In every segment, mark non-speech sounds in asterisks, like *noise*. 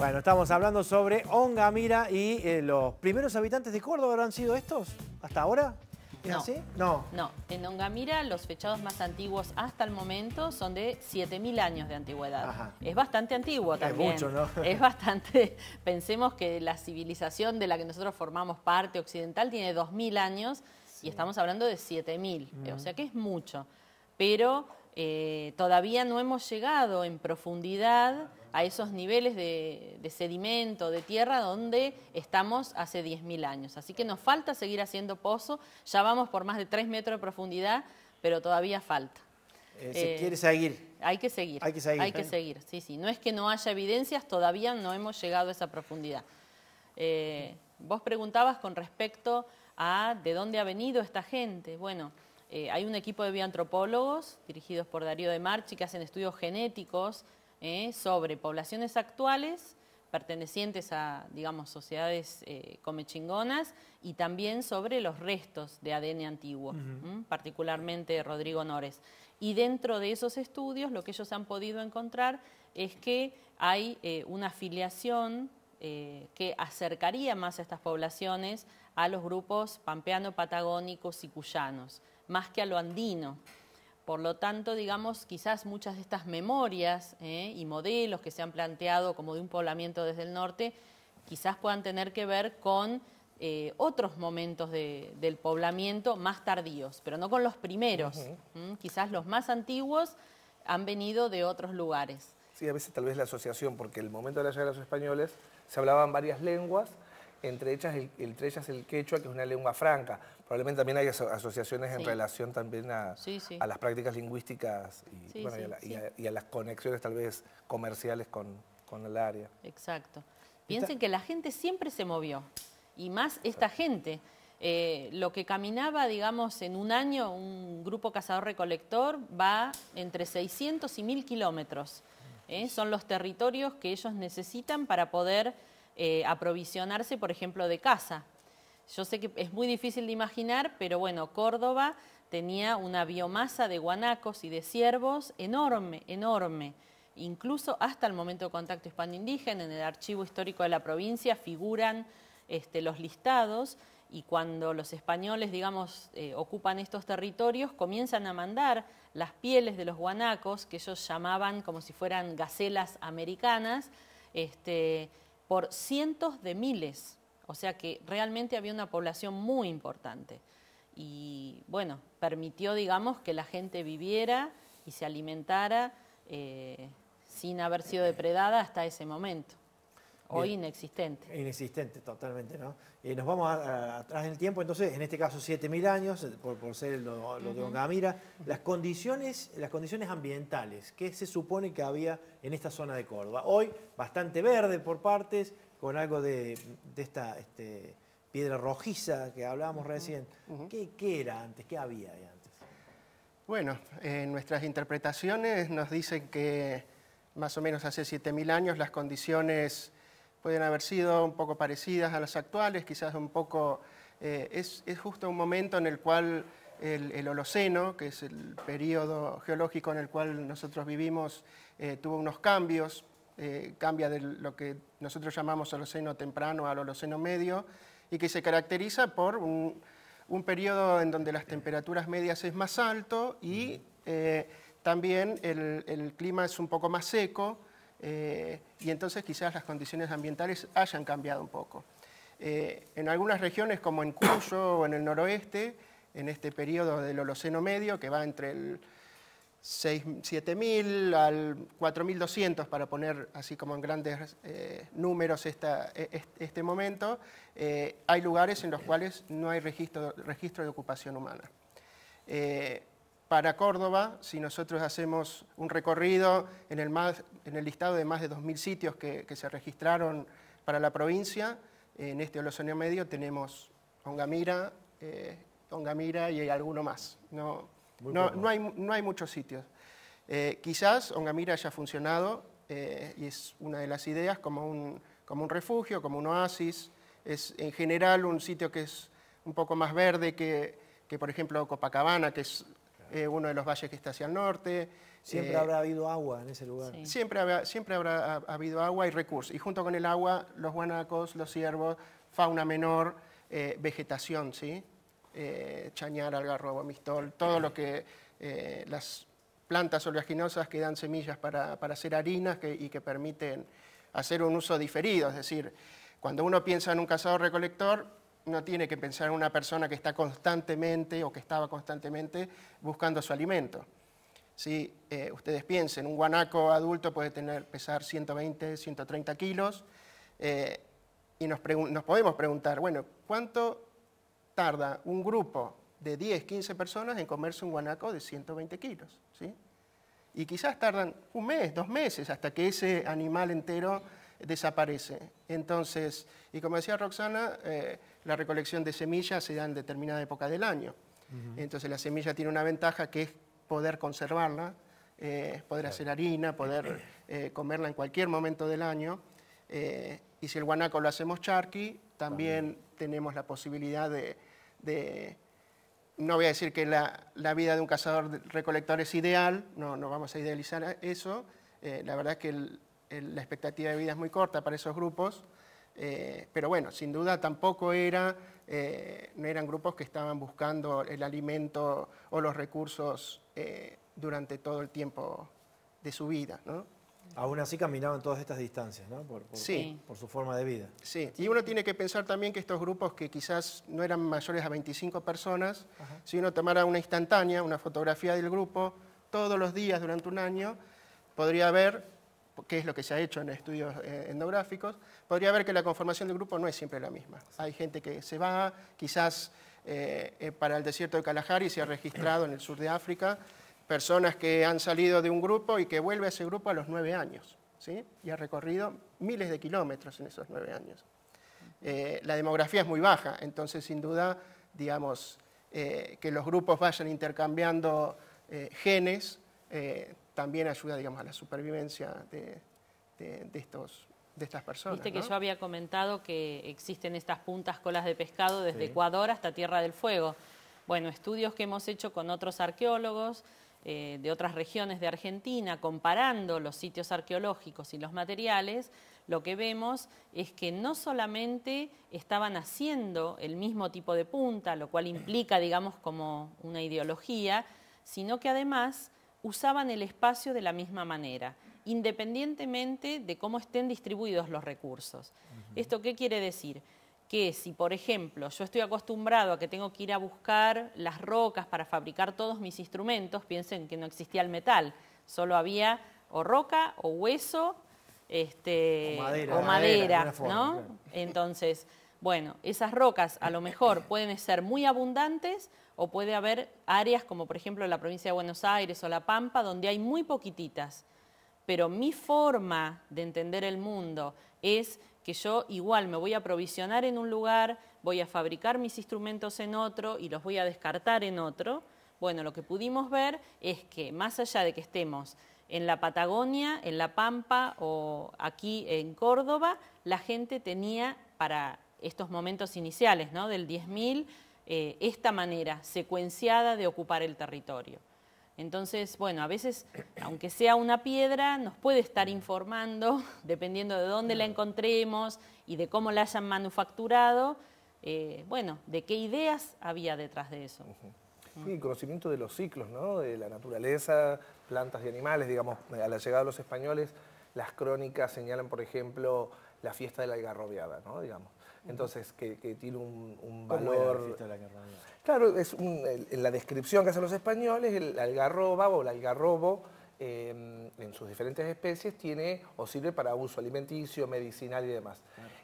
Bueno, estamos hablando sobre Ongamira y eh, los primeros habitantes de Córdoba ¿Han sido estos hasta ahora. ¿Es así? No. No. En Ongamira los fechados más antiguos hasta el momento son de 7.000 años de antigüedad. Es bastante antiguo también. Es mucho, ¿no? Es *laughs* bastante. Pensemos que la civilización de la que nosotros formamos parte occidental tiene 2.000 años y estamos hablando de 7.000. Eh, o sea que es mucho. Pero eh, todavía no hemos llegado en profundidad a esos niveles de, sedimento, de tierra, donde estamos hace 10.000 años. Así que nos falta seguir haciendo pozo, ya vamos por más de 3 metros de profundidad, pero todavía falta. Eh, se eh, quiere seguir. Hay que seguir. Hay que seguir. Hay sí, sí. No es que no haya evidencias, todavía no hemos llegado a esa profundidad. Eh, vos preguntabas con respecto a de dónde ha venido esta gente. Bueno, hay un equipo de bioantropólogos dirigidos por Darío de Marchi que hacen estudios genéticos ¿eh? sobre poblaciones actuales pertenecientes a, digamos, sociedades eh, comechingonas y también sobre los restos de ADN antiguo, particularmente Rodrigo Nores. Y dentro de esos estudios lo que ellos han podido encontrar es que hay eh, una afiliación que acercaría más a estas poblaciones a los grupos pampeano, patagónicos y cuyanos, más que a lo andino. Por lo tanto, digamos, quizás muchas de estas memorias ¿eh? y modelos que se han planteado como de un poblamiento desde el norte, quizás puedan tener que ver con eh, otros momentos del poblamiento más tardíos, pero no con los primeros. Quizás los más antiguos han venido de otros lugares. Sí, a veces tal vez la asociación, porque el momento de la llegada de los españoles se hablaban varias lenguas entre ellas el, el quechua, que es una lengua franca. Probablemente también hay asociaciones en relación también a, las prácticas lingüísticas y, a las conexiones tal vez comerciales con, el área. Exacto. Piensen que la gente siempre se movió, y más esta gente. Eh, lo que caminaba, digamos, en un año, un grupo cazador-recolector va entre 600 y 1000 kilómetros. ¿eh? Son los territorios que ellos necesitan para poder eh, aprovisionarse, por ejemplo, de casa. Yo sé que es muy difícil de imaginar, pero bueno, Córdoba tenía una biomasa de guanacos y de ciervos enorme, enorme. Incluso hasta el momento de contacto hispano-indígena, en el archivo histórico de la provincia figuran este, los listados y cuando los españoles, digamos, eh, ocupan estos territorios, comienzan a mandar las pieles de los guanacos, que ellos llamaban como si fueran gacelas americanas, este, por cientos de miles. O sea que realmente había una población muy importante. Y bueno, permitió, digamos, que la gente viviera y se alimentara eh, sin haber sido depredada hasta ese momento. Hoy inexistente. Inexistente, totalmente, ¿no? Eh, nos vamos atrás en el tiempo, entonces, en este caso 7.000 años, eh, por, ser lo, de Ongamira. Las condiciones, las condiciones ambientales, ¿qué se supone que había en esta zona de Córdoba? Hoy, bastante verde por partes, con algo de, esta este, piedra rojiza que hablábamos recién. ¿Qué, era antes? ¿Qué había antes? Bueno, en eh, nuestras interpretaciones nos dicen que más o menos hace 7.000 años las condiciones pueden haber sido un poco parecidas a las actuales, quizás un poco... Eh, es, justo un momento en el cual el, Holoceno, que es el periodo geológico en el cual nosotros vivimos, eh, tuvo unos cambios, eh, cambia de lo que nosotros llamamos Holoceno temprano al Holoceno medio, y que se caracteriza por un, periodo en donde las temperaturas medias es más alto y también el clima es un poco más seco, eh, y entonces quizás las condiciones ambientales hayan cambiado un poco. Eh, en algunas regiones, como en Cuyo *coughs* o en el noroeste, en este periodo del Holoceno medio, que va entre el 7.000 al 4.200, para poner así como en grandes eh, números e, este momento, hay lugares en los cuales no hay registro, de ocupación humana para Córdoba, si nosotros hacemos un recorrido en el, en el listado de más de 2.000 sitios que, se registraron para la provincia, en este olosonio Medio tenemos Ongamira, eh, Ongamira y alguno más. No, no, hay, no hay, muchos sitios. Eh, quizás Ongamira haya funcionado eh, y es una de las ideas como un, como un refugio, como un oasis. Es en general un sitio que es un poco más verde que, que por ejemplo Copacabana, que es eh, uno de los valles que está hacia el norte. Siempre eh, habrá habido agua en ese lugar. Siempre, habrá, habido agua y recursos. Y junto con el agua, los guanacos, los ciervos, fauna menor, eh, vegetación, ¿sí? chañar, algarrobo, mistol, todo lo que las plantas oleaginosas que dan semillas para, hacer harinas y que permiten hacer un uso diferido. Es decir, cuando uno piensa en un cazador-recolector, no tiene que pensar en una persona que está constantemente o que estaba constantemente buscando su alimento. Si eh, ustedes piensen, un guanaco adulto puede tener, pesar 120, 130 kilos, eh, y nos, podemos preguntar, bueno, ¿cuánto tarda un grupo de 10, 15 personas en comerse un guanaco de 120 kilos? ¿sí? Y quizás tardan un mes, dos meses, hasta que ese animal entero desaparece. Entonces, y como decía Roxana, eh, la recolección de semillas se da en determinada época del año. Entonces la semilla tiene una ventaja que es poder conservarla, eh, poder hacer harina, poder *clears throat* eh, comerla en cualquier momento del año. y si el guanaco lo hacemos charqui, también, tenemos la posibilidad de, no voy a decir que la, vida de un cazador recolector es ideal, no, vamos a idealizar eso. la verdad es que el, la expectativa de vida es muy corta para esos grupos, eh, pero bueno, sin duda tampoco era, eh, no eran grupos que estaban buscando el alimento o los recursos eh, durante todo el tiempo de su vida. ¿no? Aún así caminaban todas estas distancias, ¿no? Por, sí. por, su forma de vida. Sí, y uno tiene que pensar también que estos grupos que quizás no eran mayores a 25 personas, si uno tomara una instantánea, una fotografía del grupo, todos los días durante un año, podría ver qué es lo que se ha hecho en estudios etnográficos, eh, podría ver que la conformación del grupo no es siempre la misma. Hay gente que se va, quizás eh, eh, para el desierto de Kalahari se ha registrado en el sur de África, personas que han salido de un grupo y que vuelve a ese grupo a los nueve años, ¿sí? y ha recorrido miles de kilómetros en esos nueve años. la demografía es muy baja, entonces sin duda, digamos, que los grupos vayan intercambiando genes también ayuda, digamos, a la supervivencia de, estos de estas personas. Viste que yo había comentado que existen estas puntas colas de pescado desde Ecuador hasta Tierra del Fuego. Bueno, estudios que hemos hecho con otros arqueólogos eh, de otras regiones de Argentina, comparando los sitios arqueológicos y los materiales, lo que vemos es que no solamente estaban haciendo el mismo tipo de punta, lo cual implica, digamos, como una ideología, sino que además usaban el espacio de la misma manera, independientemente de cómo estén distribuidos los recursos. ¿Esto qué quiere decir? Que si, por ejemplo, yo estoy acostumbrado a que tengo que ir a buscar las rocas para fabricar todos mis instrumentos, piensen que no existía el metal, solo había o roca o hueso este, o madera, ¿no? Entonces, bueno, esas rocas a lo mejor *coughs* pueden ser muy abundantes o puede haber áreas como por ejemplo la provincia de Buenos Aires o La Pampa, donde hay muy poquititas. Pero mi forma de entender el mundo es que yo igual me voy a provisionar en un lugar, voy a fabricar mis instrumentos en otro y los voy a descartar en otro. Bueno, lo que pudimos ver es que más allá de que estemos en la Patagonia, en La Pampa o aquí en Córdoba, la gente tenía para estos momentos iniciales, ¿no? Del 10.000 eh, esta manera secuenciada de ocupar el territorio. Entonces, bueno, a veces, aunque sea una piedra, nos puede estar informando, *laughs* dependiendo de dónde la encontremos y de cómo la hayan manufacturado, eh, bueno, de qué ideas había detrás de eso. conocimiento de los ciclos, ¿no? De la naturaleza, plantas y animales, digamos, a la llegada de los españoles, las crónicas señalan, por ejemplo, la fiesta de la algarrobiada, ¿no? Digamos, entonces que, tiene un, valor... claro, es en la descripción que hacen los españoles, el algarroba o el algarrobo eh, en sus diferentes especies tiene o sirve para uso alimenticio, medicinal y demás.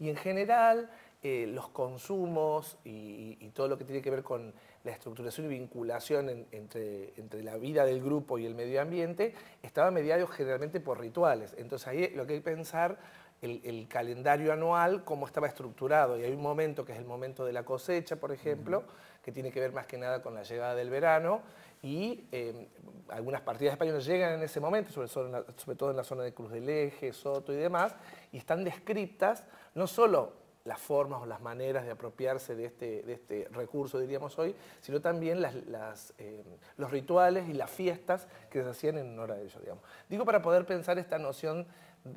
Y en general eh, los consumos y, todo lo que tiene que ver con la estructuración y vinculación entre, entre, la vida del grupo y el medio ambiente estaba mediado generalmente por rituales. Entonces ahí lo que hay que pensar el, calendario anual, cómo estaba estructurado. Y hay un momento que es el momento de la cosecha, por ejemplo, que tiene que ver más que nada con la llegada del verano. Y em, algunas partidas españolas llegan en ese momento, sobre, todo en la zona de Cruz del Eje, Soto y demás, y están descritas no solo las formas o las maneras de apropiarse de este, este recurso, diríamos hoy, sino también em, los rituales y las fiestas que se hacían en honor a ellos. Digamos. Digo para poder pensar esta noción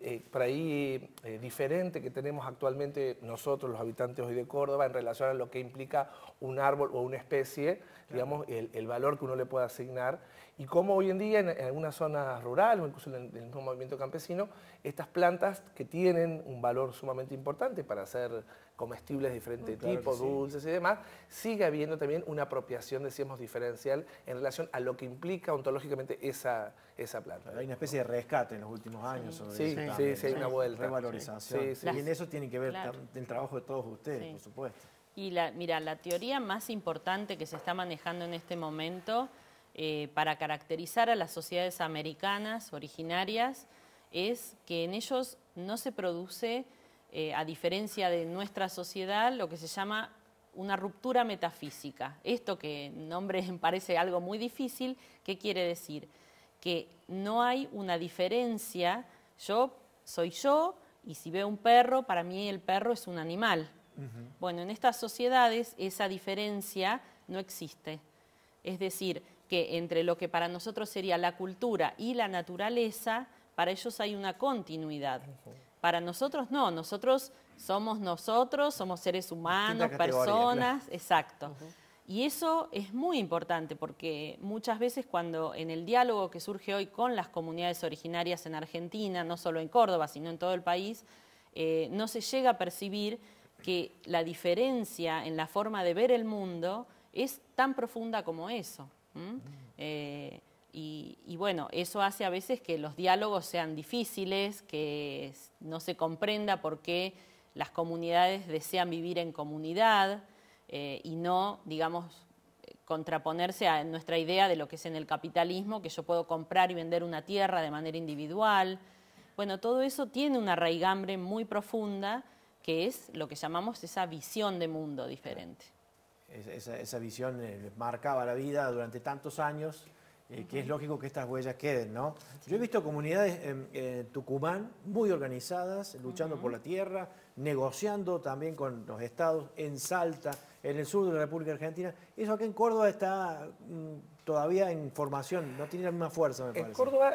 eh, por ahí eh, diferente que tenemos actualmente nosotros, los habitantes hoy de Córdoba, en relación a lo que implica un árbol o una especie, digamos, el, valor que uno le puede asignar, y cómo hoy en día en, algunas zonas rurales o incluso en el, mismo movimiento campesino, estas plantas que tienen un valor sumamente importante para hacer comestibles de diferentes ah, tipos, dulces y demás, sigue habiendo también una apropiación, decíamos, diferencial en relación a lo que implica ontológicamente esa, esa planta. Hay una especie de rescate en los últimos años. Sobre sí, sí, sí, hay una vuelta. Revalorización. y en eso tiene que ver el trabajo de todos ustedes, por supuesto. Y la, mira, la teoría más importante que se está manejando en este momento eh, para caracterizar a las sociedades americanas originarias es que en ellos no se produce eh, a diferencia de nuestra sociedad, lo que se llama una ruptura metafísica. Esto que en nombre *laughs* parece algo muy difícil, ¿qué quiere decir? Que no hay una diferencia, yo soy yo y si veo un perro, para mí el perro es un animal. Bueno, en estas sociedades esa diferencia no existe. Es decir, que entre lo que para nosotros sería la cultura y la naturaleza, para ellos hay una continuidad. Para nosotros no, nosotros somos nosotros, somos seres humanos, personas, exacto. Y eso es muy importante porque muchas veces cuando en el diálogo que surge hoy con las comunidades originarias en Argentina, no solo en Córdoba, sino en todo el país, eh, no se llega a percibir que la diferencia en la forma de ver el mundo es tan profunda como eso. Y, bueno, eso hace a veces que los diálogos sean difíciles, que no se comprenda por qué las comunidades desean vivir en comunidad eh, y no, digamos, contraponerse a nuestra idea de lo que es en el capitalismo, que yo puedo comprar y vender una tierra de manera individual. Bueno, todo eso tiene una raigambre muy profunda que es lo que llamamos esa visión de mundo diferente. esa visión eh, marcaba la vida durante tantos años eh, que es lógico que estas huellas queden, ¿no? Yo he visto comunidades en, Tucumán muy organizadas, luchando por la tierra, negociando también con los estados, en Salta, en el sur de la República Argentina. Eso aquí en Córdoba está mm, todavía en formación, no tiene la misma fuerza, me parece. En Córdoba,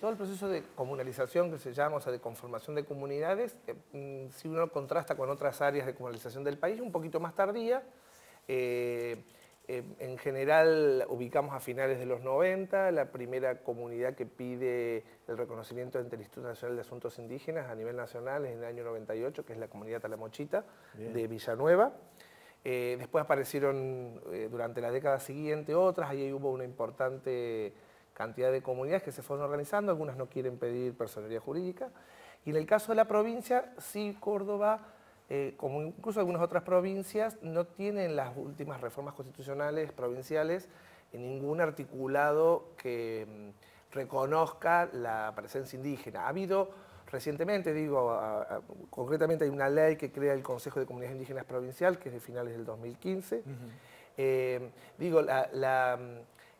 todo el proceso de comunalización que se llama, o sea, de conformación de comunidades, eh, mm, si uno contrasta con otras áreas de comunalización del país, un poquito más tardía, eh, eh, en general ubicamos a finales de los 90, la primera comunidad que pide el reconocimiento ante el Instituto Nacional de Asuntos Indígenas a nivel nacional es en el año 98, que es la comunidad Talamochita de Villanueva. Eh, después aparecieron eh, durante la década siguiente otras, ahí hubo una importante cantidad de comunidades que se fueron organizando, algunas no quieren pedir personería jurídica. Y en el caso de la provincia, sí, Córdoba eh, como incluso algunas otras provincias, no tienen las últimas reformas constitucionales provinciales en ningún articulado que mm, reconozca la presencia indígena. Ha habido recientemente, digo, concretamente hay una ley que crea el Consejo de Comunidades Indígenas Provincial, que es de finales del 2015. Eh, digo, mm,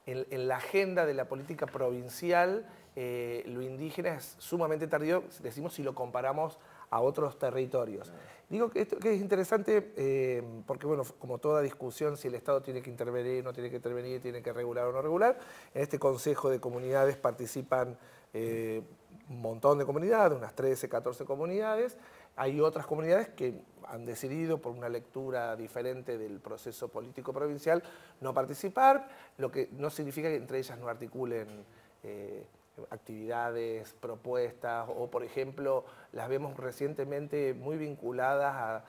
en, la agenda de la política provincial, eh, lo indígena es sumamente tardío, decimos si lo comparamos a otros territorios. Ah. Digo que, esto, que es interesante eh, porque, bueno, como toda discusión, si el Estado tiene que intervenir, no tiene que intervenir, tiene que regular o no regular, en este Consejo de Comunidades participan eh, un montón de comunidades, unas 13, 14 comunidades. Hay otras comunidades que han decidido, por una lectura diferente del proceso político provincial, no participar, lo que no significa que entre ellas no articulen... Eh, actividades, propuestas, o por ejemplo, las vemos recientemente muy vinculadas a,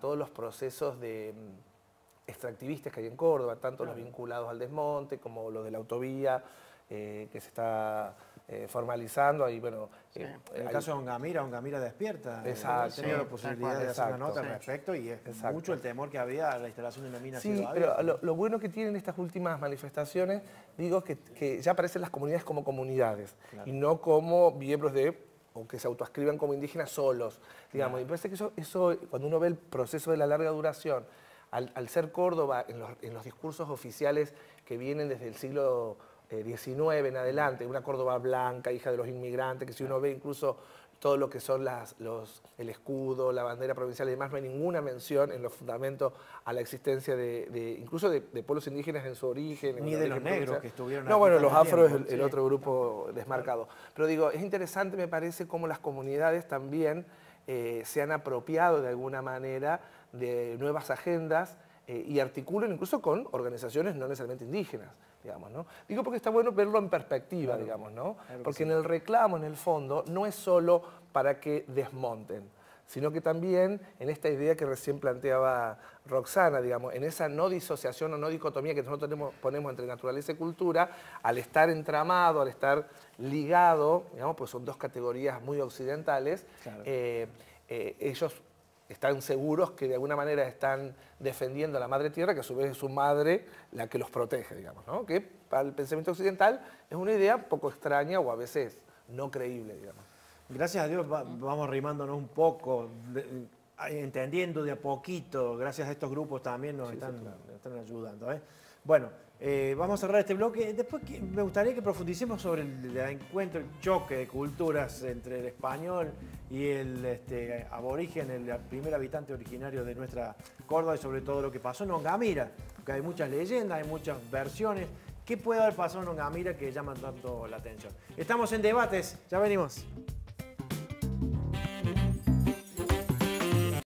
todos los procesos de mm, extractivistas que hay en Córdoba, tanto los vinculados al desmonte como los de la autovía eh, que se está eh, formalizando. Ahí, pero... Eh, en el caso de Ongamira, Ongamira despierta. Exacto. la posibilidad de hacer una nota respecto y es mucho el temor que había a la instalación de una mina. Sí, pero lo, bueno que tienen estas últimas manifestaciones, digo, es que, ya aparecen las comunidades como comunidades y no como miembros de o que se autoascriban como indígenas solos, digamos. Y parece que eso, eso, cuando uno ve el proceso de la larga duración, al, ser Córdoba, en los, en los discursos oficiales que vienen desde el siglo 19 eh, en adelante, una Córdoba blanca, hija de los inmigrantes, que si uno ve incluso todo lo que son los, el escudo, la bandera provincial y demás, no hay ninguna mención en los fundamentos a la existencia de, incluso de, pueblos indígenas en su origen. Ni de los negros que estuvieron No, bueno, los afros es el, otro grupo desmarcado. Pero digo, es interesante, me parece, cómo las comunidades también eh, se han apropiado de alguna manera de nuevas agendas eh, y articulan incluso con organizaciones no necesariamente indígenas. Digo porque está bueno verlo en perspectiva, digamos, ¿no? porque en el reclamo, en el fondo, no es solo para que desmonten, sino que también en esta idea que recién planteaba Roxana, digamos, en esa no disociación o no dicotomía que nosotros ponemos entre naturaleza y cultura, al estar entramado, al estar ligado, digamos, pues son dos categorías muy occidentales, eh, eh, ellos están seguros que de alguna manera están defendiendo a la madre tierra, que a su vez es su madre la que los protege, digamos, ¿no? que para el pensamiento occidental es una idea poco extraña o a veces no creíble, digamos. Gracias a Dios vamos rimándonos un poco, entendiendo de a poquito, gracias a estos grupos también nos están, están, ayudando. ¿eh? Bueno, eh, vamos a cerrar este bloque. Después me gustaría que profundicemos sobre el, encuentro, el choque de culturas entre el español y el este, aborigen, el primer habitante originario de nuestra Córdoba y sobre todo lo que pasó en Ongamira, porque hay muchas leyendas, hay muchas versiones. ¿Qué puede haber pasado en Ongamira que llama tanto la atención? Estamos en debates, ya venimos.